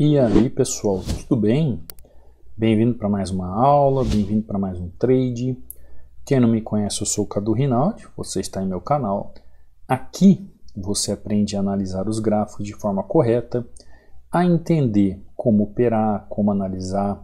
E aí pessoal, tudo bem? Bem-vindo para mais uma aula, bem-vindo para mais um trade. Quem não me conhece, eu sou o Cadu Rinaldi, você está em meu canal. Aqui você aprende a analisar os gráficos de forma correta, a entender como operar, como analisar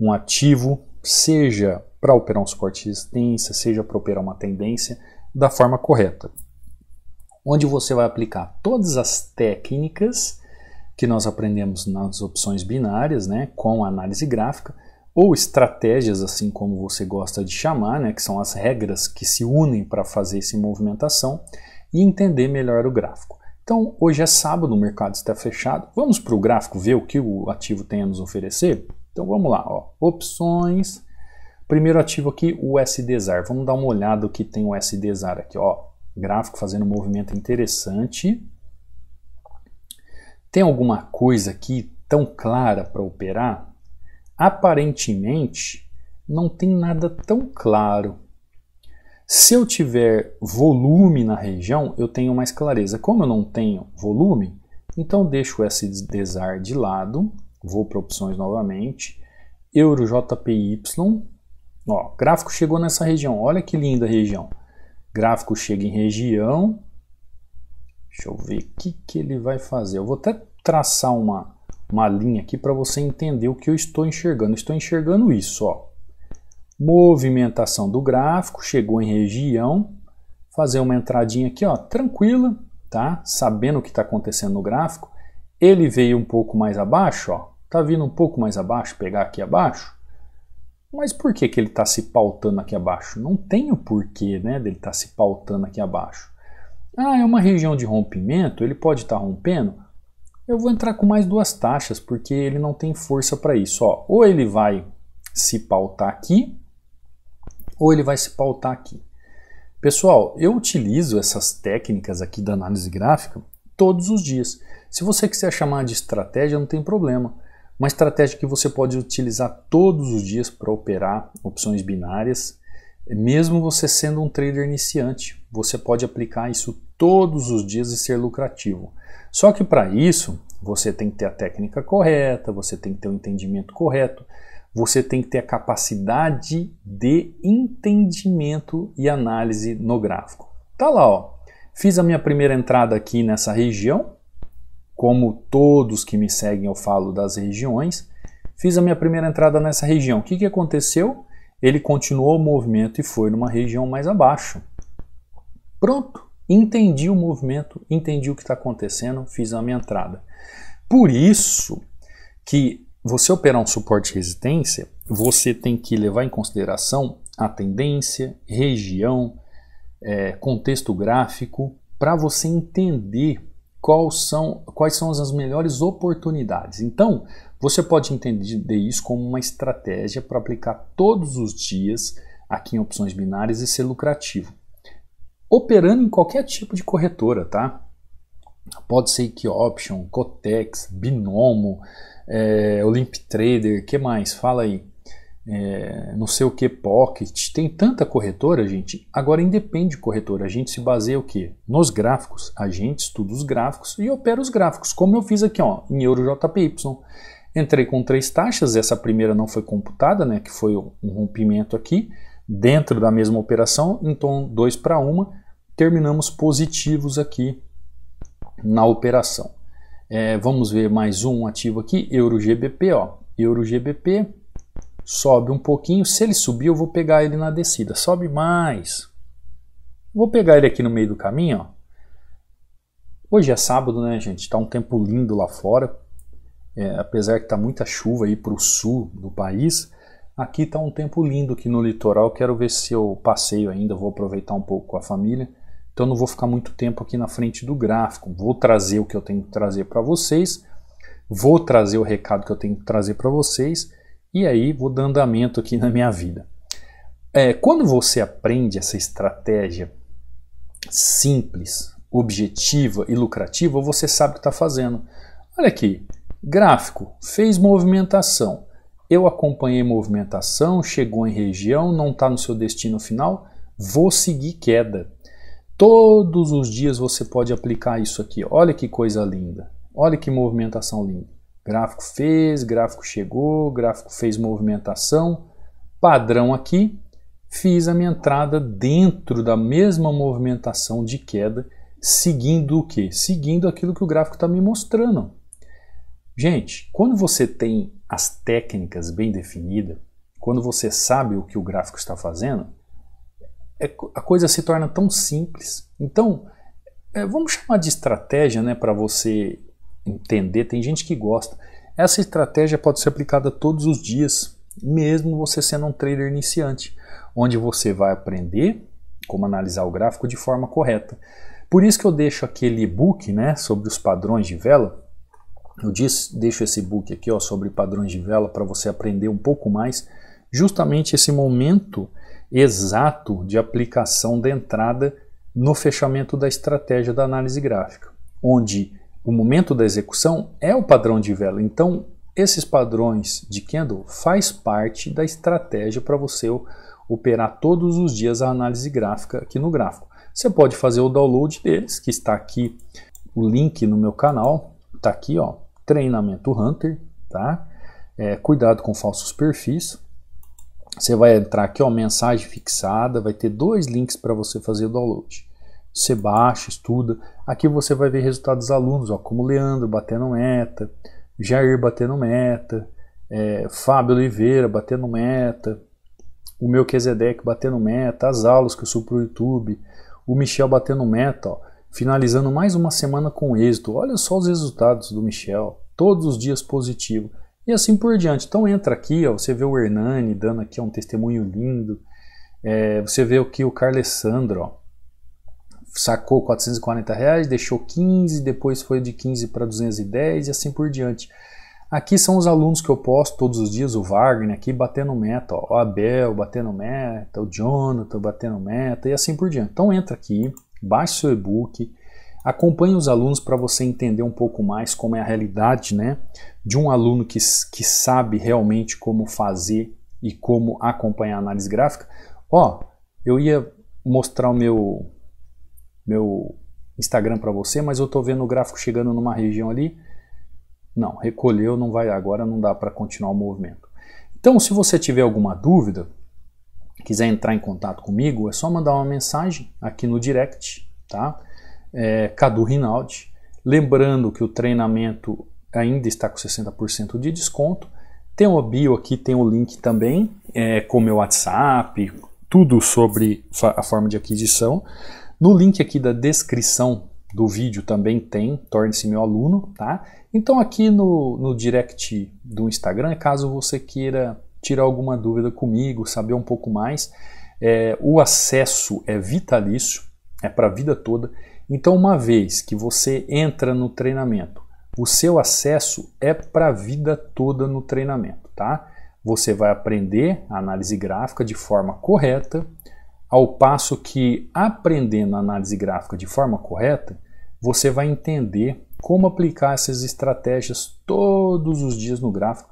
um ativo, seja para operar um suporte de resistência, seja para operar uma tendência, da forma correta. Onde você vai aplicar todas as técnicas que nós aprendemos nas opções binárias, né, com análise gráfica, ou estratégias, assim como você gosta de chamar, né, que são as regras que se unem para fazer essa movimentação e entender melhor o gráfico. Então, hoje é sábado, o mercado está fechado. Vamos para o gráfico ver o que o ativo tem a nos oferecer? Então, vamos lá, ó. opções. Primeiro ativo aqui, o SDZAR. Vamos dar uma olhada o que tem o SDZAR aqui, ó. Gráfico fazendo um movimento interessante tem alguma coisa aqui tão clara para operar? Aparentemente, não tem nada tão claro. Se eu tiver volume na região, eu tenho mais clareza. Como eu não tenho volume, então deixo esse desar de lado, vou para opções novamente, Euro JPY, ó, gráfico chegou nessa região, olha que linda região. Gráfico chega em região, Deixa eu ver o que, que ele vai fazer. Eu vou até traçar uma, uma linha aqui para você entender o que eu estou enxergando. estou enxergando isso, ó. Movimentação do gráfico, chegou em região. Fazer uma entradinha aqui, ó, tranquila, tá? Sabendo o que está acontecendo no gráfico. Ele veio um pouco mais abaixo, ó. Tá vindo um pouco mais abaixo, pegar aqui abaixo. Mas por que, que ele está se pautando aqui abaixo? Não tem o porquê né, dele estar tá se pautando aqui abaixo. Ah, é uma região de rompimento, ele pode estar tá rompendo. Eu vou entrar com mais duas taxas, porque ele não tem força para isso. Ó, ou ele vai se pautar aqui, ou ele vai se pautar aqui. Pessoal, eu utilizo essas técnicas aqui da análise gráfica todos os dias. Se você quiser chamar de estratégia, não tem problema. Uma estratégia que você pode utilizar todos os dias para operar opções binárias mesmo você sendo um trader iniciante, você pode aplicar isso todos os dias e ser lucrativo. Só que para isso, você tem que ter a técnica correta, você tem que ter o entendimento correto, você tem que ter a capacidade de entendimento e análise no gráfico. Tá lá, ó. Fiz a minha primeira entrada aqui nessa região. Como todos que me seguem, eu falo das regiões. Fiz a minha primeira entrada nessa região. O que, que aconteceu? ele continuou o movimento e foi numa região mais abaixo. Pronto, entendi o movimento, entendi o que está acontecendo, fiz a minha entrada. Por isso que você operar um suporte e resistência, você tem que levar em consideração a tendência, região, é, contexto gráfico, para você entender quais são, quais são as melhores oportunidades. Então, você pode entender isso como uma estratégia para aplicar todos os dias aqui em opções binárias e ser lucrativo. Operando em qualquer tipo de corretora, tá? Pode ser que Option, Cotex, Binomo, é, eh, Olymp Trader, que mais? Fala aí é, não sei o que Pocket, tem tanta corretora, gente. Agora independe de corretora, a gente se baseia o quê? Nos gráficos. A gente estuda os gráficos e opera os gráficos, como eu fiz aqui ó, em EuroJPY. Entrei com três taxas, essa primeira não foi computada, né, que foi um rompimento aqui, dentro da mesma operação, então 2 para 1, terminamos positivos aqui na operação. É, vamos ver mais um ativo aqui, EuroGBP, ó, EuroGBP, Sobe um pouquinho. Se ele subir, eu vou pegar ele na descida. Sobe mais. Vou pegar ele aqui no meio do caminho. Ó. Hoje é sábado, né, gente? Está um tempo lindo lá fora. É, apesar que está muita chuva aí para o sul do país. Aqui está um tempo lindo aqui no litoral. Quero ver se eu passeio ainda. Vou aproveitar um pouco com a família. Então não vou ficar muito tempo aqui na frente do gráfico. Vou trazer o que eu tenho que trazer para vocês. Vou trazer o recado que eu tenho que trazer para vocês. E aí vou dando andamento aqui na minha vida. É, quando você aprende essa estratégia simples, objetiva e lucrativa, você sabe o que está fazendo. Olha aqui, gráfico, fez movimentação. Eu acompanhei movimentação, chegou em região, não está no seu destino final, vou seguir queda. Todos os dias você pode aplicar isso aqui. Olha que coisa linda. Olha que movimentação linda. Gráfico fez, gráfico chegou, gráfico fez movimentação. Padrão aqui, fiz a minha entrada dentro da mesma movimentação de queda, seguindo o que? Seguindo aquilo que o gráfico está me mostrando. Gente, quando você tem as técnicas bem definidas, quando você sabe o que o gráfico está fazendo, é a coisa se torna tão simples. Então, é, vamos chamar de estratégia né, para você entender, tem gente que gosta. Essa estratégia pode ser aplicada todos os dias, mesmo você sendo um trader iniciante, onde você vai aprender como analisar o gráfico de forma correta. Por isso que eu deixo aquele e-book né, sobre os padrões de vela. Eu deixo esse e-book aqui ó, sobre padrões de vela para você aprender um pouco mais justamente esse momento exato de aplicação da entrada no fechamento da estratégia da análise gráfica, onde o momento da execução é o padrão de vela. Então, esses padrões de candle faz parte da estratégia para você operar todos os dias a análise gráfica aqui no gráfico. Você pode fazer o download deles, que está aqui o link no meu canal, está aqui, ó, treinamento Hunter, tá? É, cuidado com falsos perfis. Você vai entrar aqui, ó, mensagem fixada, vai ter dois links para você fazer o download você baixa, estuda. Aqui você vai ver resultados dos alunos, ó, como Leandro batendo meta, Jair batendo meta, é, Fábio Oliveira batendo meta, o meu Melquisedeque batendo meta, as aulas que eu subo para o YouTube, o Michel batendo meta, ó, finalizando mais uma semana com êxito. Olha só os resultados do Michel, todos os dias positivo e assim por diante. Então entra aqui, ó, você vê o Hernani dando aqui um testemunho lindo, é, você vê que o Carlessandro, ó, sacou 440 reais, deixou 15, depois foi de 15 para 210 e assim por diante. Aqui são os alunos que eu posto todos os dias, o Wagner aqui batendo meta, ó, o Abel batendo meta, o Jonathan batendo meta e assim por diante. Então entra aqui, baixe seu e-book, acompanhe os alunos para você entender um pouco mais como é a realidade né, de um aluno que, que sabe realmente como fazer e como acompanhar a análise gráfica. Ó, eu ia mostrar o meu meu Instagram para você, mas eu estou vendo o gráfico chegando numa região ali. Não, recolheu, não vai agora, não dá para continuar o movimento. Então, se você tiver alguma dúvida, quiser entrar em contato comigo, é só mandar uma mensagem aqui no direct, tá? É, Cadu Rinaldi. Lembrando que o treinamento ainda está com 60% de desconto. Tem o bio aqui, tem o link também, é, com meu WhatsApp, tudo sobre a forma de aquisição. No link aqui da descrição do vídeo também tem, torne-se meu aluno, tá? Então aqui no, no direct do Instagram, caso você queira tirar alguma dúvida comigo, saber um pouco mais, é, o acesso é vitalício, é para a vida toda. Então, uma vez que você entra no treinamento, o seu acesso é para a vida toda no treinamento, tá? Você vai aprender a análise gráfica de forma correta, ao passo que, aprendendo a análise gráfica de forma correta, você vai entender como aplicar essas estratégias todos os dias no gráfico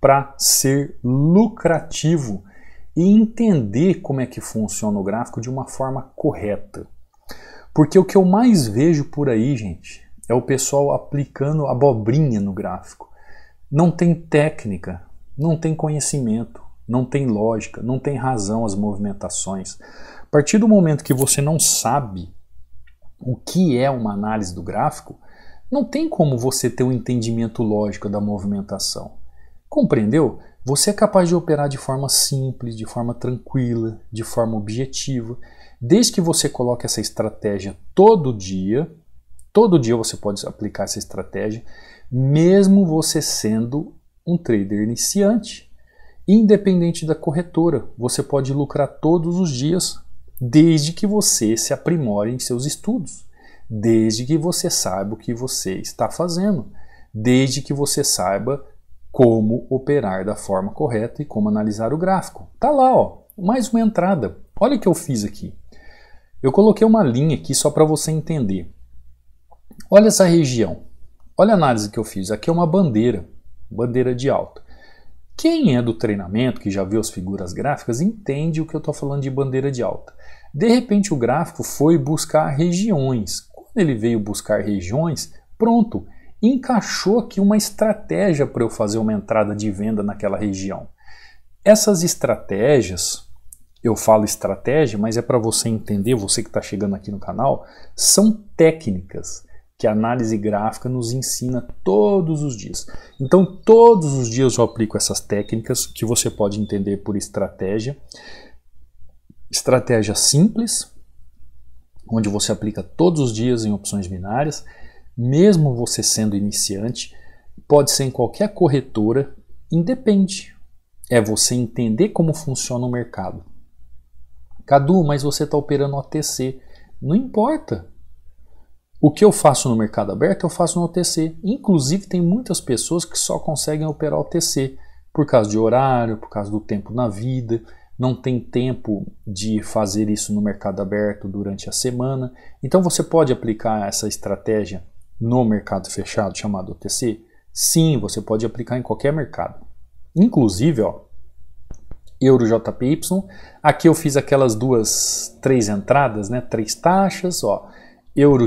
para ser lucrativo e entender como é que funciona o gráfico de uma forma correta. Porque o que eu mais vejo por aí, gente, é o pessoal aplicando abobrinha no gráfico. Não tem técnica, não tem conhecimento não tem lógica, não tem razão as movimentações. A partir do momento que você não sabe o que é uma análise do gráfico, não tem como você ter um entendimento lógico da movimentação. Compreendeu? Você é capaz de operar de forma simples, de forma tranquila, de forma objetiva, desde que você coloque essa estratégia todo dia. Todo dia você pode aplicar essa estratégia, mesmo você sendo um trader iniciante. Independente da corretora, você pode lucrar todos os dias, desde que você se aprimore em seus estudos, desde que você saiba o que você está fazendo, desde que você saiba como operar da forma correta e como analisar o gráfico. Tá lá, ó, mais uma entrada. Olha o que eu fiz aqui. Eu coloquei uma linha aqui só para você entender. Olha essa região. Olha a análise que eu fiz. Aqui é uma bandeira, bandeira de alta. Quem é do treinamento, que já viu as figuras gráficas, entende o que eu estou falando de bandeira de alta. De repente, o gráfico foi buscar regiões. Quando ele veio buscar regiões, pronto, encaixou aqui uma estratégia para eu fazer uma entrada de venda naquela região. Essas estratégias, eu falo estratégia, mas é para você entender, você que está chegando aqui no canal, são técnicas que a análise gráfica nos ensina todos os dias. Então, todos os dias eu aplico essas técnicas que você pode entender por estratégia. Estratégia simples, onde você aplica todos os dias em opções binárias, mesmo você sendo iniciante, pode ser em qualquer corretora, independe. É você entender como funciona o mercado. Cadu, mas você está operando OTC. Não importa, o que eu faço no mercado aberto, eu faço no OTC. Inclusive, tem muitas pessoas que só conseguem operar OTC por causa de horário, por causa do tempo na vida, não tem tempo de fazer isso no mercado aberto durante a semana. Então, você pode aplicar essa estratégia no mercado fechado chamado OTC? Sim, você pode aplicar em qualquer mercado. Inclusive, ó, euro JPY. Aqui eu fiz aquelas duas, três entradas, né? Três taxas, ó euro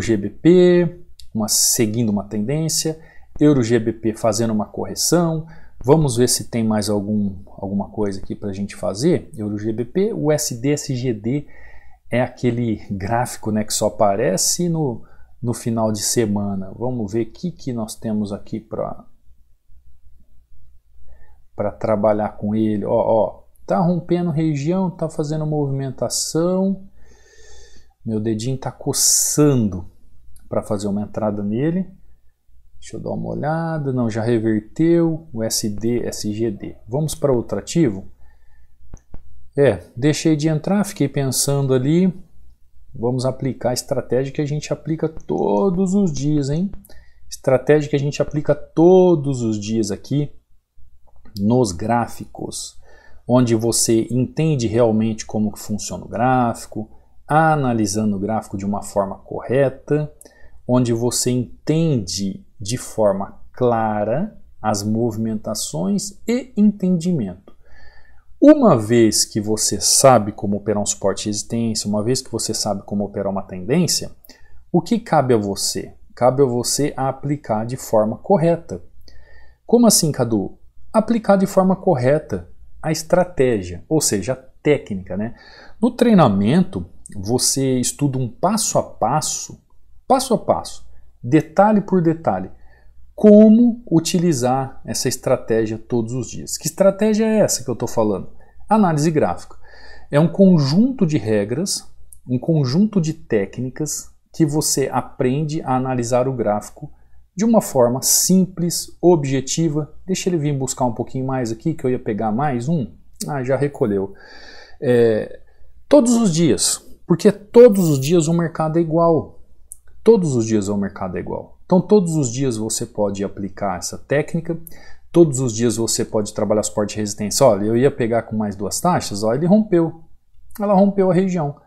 uma, seguindo uma tendência, Euro/GBP fazendo uma correção. Vamos ver se tem mais algum, alguma coisa aqui para a gente fazer. Euro/GBP, o SDSGD é aquele gráfico né, que só aparece no, no final de semana. Vamos ver o que, que nós temos aqui para para trabalhar com ele. Ó, ó, tá rompendo região, tá fazendo movimentação. Meu dedinho está coçando para fazer uma entrada nele. Deixa eu dar uma olhada. Não, já reverteu. o SD, SGD. Vamos para outro ativo? É, deixei de entrar, fiquei pensando ali. Vamos aplicar a estratégia que a gente aplica todos os dias, hein? Estratégia que a gente aplica todos os dias aqui nos gráficos, onde você entende realmente como que funciona o gráfico, analisando o gráfico de uma forma correta, onde você entende de forma clara as movimentações e entendimento. Uma vez que você sabe como operar um suporte e resistência, uma vez que você sabe como operar uma tendência, o que cabe a você? Cabe a você a aplicar de forma correta. Como assim, Cadu? Aplicar de forma correta a estratégia, ou seja, a técnica, né? No treinamento, você estuda um passo a passo, passo a passo, detalhe por detalhe, como utilizar essa estratégia todos os dias. Que estratégia é essa que eu estou falando? Análise gráfica. É um conjunto de regras, um conjunto de técnicas que você aprende a analisar o gráfico de uma forma simples, objetiva. Deixa ele vir buscar um pouquinho mais aqui, que eu ia pegar mais um. Ah, já recolheu. É, todos os dias, porque todos os dias o mercado é igual. Todos os dias o mercado é igual. Então, todos os dias você pode aplicar essa técnica, todos os dias você pode trabalhar suporte e resistência. Olha, eu ia pegar com mais duas taxas, olha, ele rompeu. Ela rompeu a região.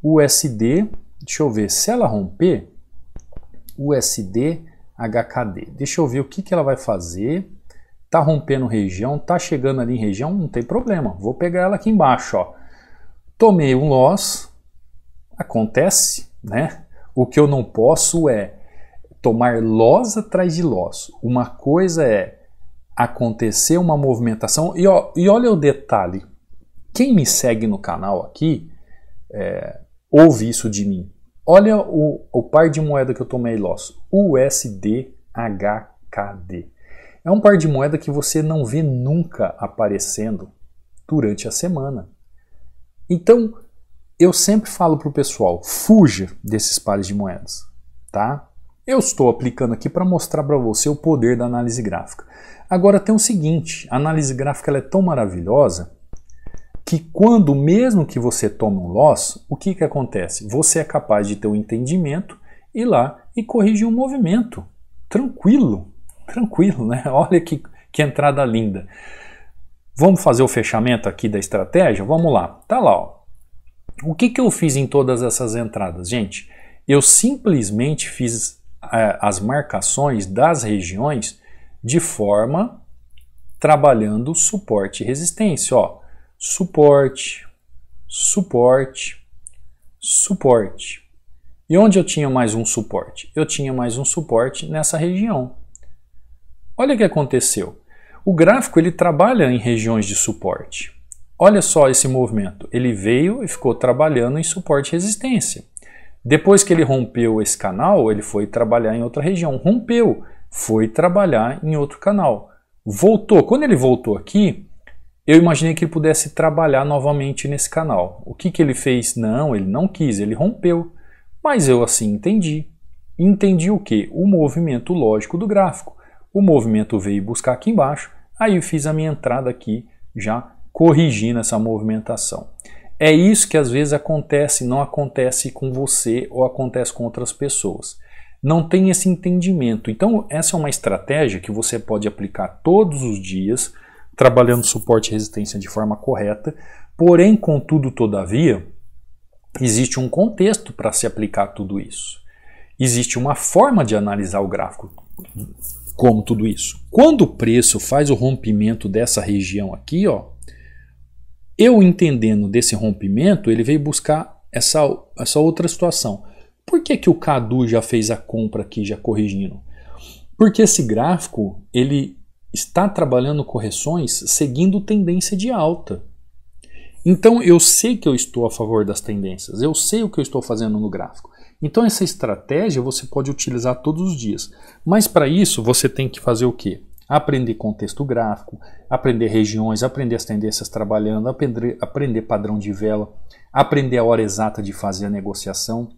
O USD, deixa eu ver, se ela romper, USD HKD. Deixa eu ver o que, que ela vai fazer. Tá rompendo região, tá chegando ali em região, não tem problema. Vou pegar ela aqui embaixo, ó. Tomei um loss, Acontece, né? O que eu não posso é tomar los atrás de los. Uma coisa é acontecer uma movimentação. E, ó, e olha o detalhe: quem me segue no canal aqui é, ouve isso de mim. Olha o, o par de moeda que eu tomei loss: USDHKD. É um par de moeda que você não vê nunca aparecendo durante a semana. Então, eu sempre falo para o pessoal, fuja desses pares de moedas, tá? Eu estou aplicando aqui para mostrar para você o poder da análise gráfica. Agora tem o seguinte, a análise gráfica ela é tão maravilhosa que quando mesmo que você toma um loss, o que, que acontece? Você é capaz de ter um entendimento, ir lá e corrigir um movimento. Tranquilo, tranquilo, né? Olha que, que entrada linda. Vamos fazer o fechamento aqui da estratégia? Vamos lá. Tá lá, ó. O que, que eu fiz em todas essas entradas? Gente, eu simplesmente fiz é, as marcações das regiões de forma trabalhando suporte e resistência. Ó, suporte, suporte, suporte. E onde eu tinha mais um suporte? Eu tinha mais um suporte nessa região. Olha o que aconteceu. O gráfico ele trabalha em regiões de suporte. Olha só esse movimento. Ele veio e ficou trabalhando em suporte e resistência. Depois que ele rompeu esse canal, ele foi trabalhar em outra região. Rompeu, foi trabalhar em outro canal. Voltou. Quando ele voltou aqui, eu imaginei que ele pudesse trabalhar novamente nesse canal. O que, que ele fez? Não, ele não quis, ele rompeu. Mas eu assim entendi. Entendi o que? O movimento lógico do gráfico. O movimento veio buscar aqui embaixo, aí eu fiz a minha entrada aqui já corrigindo essa movimentação. É isso que às vezes acontece, não acontece com você ou acontece com outras pessoas. Não tem esse entendimento. Então, essa é uma estratégia que você pode aplicar todos os dias, trabalhando suporte e resistência de forma correta. Porém, contudo, todavia, existe um contexto para se aplicar tudo isso. Existe uma forma de analisar o gráfico como tudo isso. Quando o preço faz o rompimento dessa região aqui, ó, eu entendendo desse rompimento, ele veio buscar essa, essa outra situação. Por que, que o Cadu já fez a compra aqui, já corrigindo? Porque esse gráfico ele está trabalhando correções seguindo tendência de alta. Então eu sei que eu estou a favor das tendências, eu sei o que eu estou fazendo no gráfico. Então essa estratégia você pode utilizar todos os dias. Mas para isso você tem que fazer o quê? aprender contexto gráfico, aprender regiões, aprender as tendências trabalhando, aprender, aprender padrão de vela, aprender a hora exata de fazer a negociação.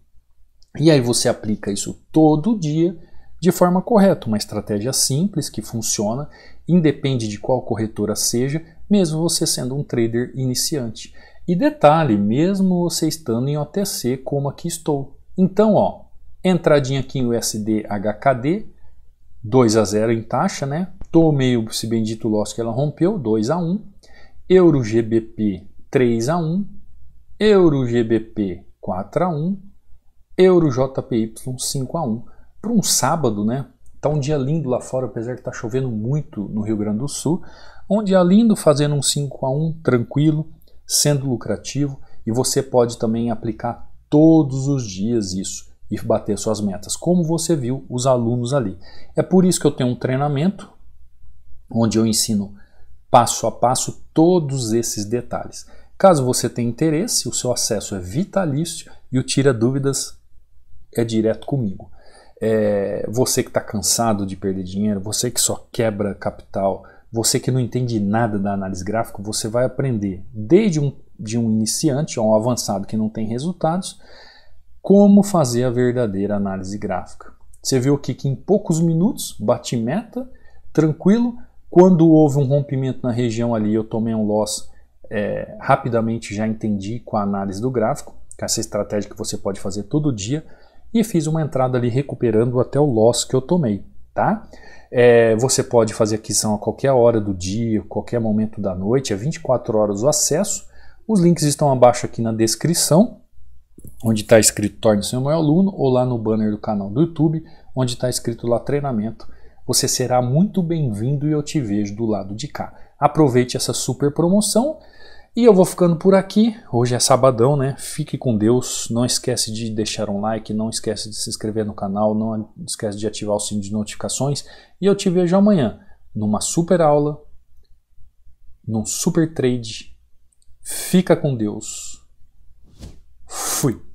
E aí você aplica isso todo dia de forma correta, uma estratégia simples que funciona, independe de qual corretora seja, mesmo você sendo um trader iniciante. E detalhe, mesmo você estando em OTC como aqui estou. Então, ó, entradinha aqui em USD HKD, 2 a 0 em taxa, né? Tomei esse bendito loss que ela rompeu, 2 a 1. Euro GBP 3 a 1. Euro GBP 4 a 1. Euro JPY 5 a 1. Para um sábado, né? Tá um dia lindo lá fora, apesar de estar tá chovendo muito no Rio Grande do Sul. É um dia lindo fazendo um 5 a 1 tranquilo, sendo lucrativo e você pode também aplicar todos os dias isso e bater suas metas, como você viu os alunos ali. É por isso que eu tenho um treinamento onde eu ensino passo a passo todos esses detalhes. Caso você tenha interesse, o seu acesso é vitalício e o Tira Dúvidas é direto comigo. É, você que está cansado de perder dinheiro, você que só quebra capital, você que não entende nada da análise gráfica, você vai aprender desde um, de um iniciante a um avançado que não tem resultados, como fazer a verdadeira análise gráfica. Você viu aqui que em poucos minutos bati meta, tranquilo, quando houve um rompimento na região ali, eu tomei um loss, é, rapidamente já entendi com a análise do gráfico, que essa estratégia que você pode fazer todo dia, e fiz uma entrada ali recuperando até o loss que eu tomei, tá? É, você pode fazer aquisição a qualquer hora do dia, qualquer momento da noite, é 24 horas o acesso. Os links estão abaixo aqui na descrição, onde está escrito torne-se meu aluno, ou lá no banner do canal do YouTube, onde está escrito lá treinamento. Você será muito bem-vindo e eu te vejo do lado de cá. Aproveite essa super promoção e eu vou ficando por aqui. Hoje é sabadão, né? Fique com Deus. Não esquece de deixar um like, não esquece de se inscrever no canal, não esquece de ativar o sininho de notificações e eu te vejo amanhã numa super aula, num super trade. Fica com Deus. Fui.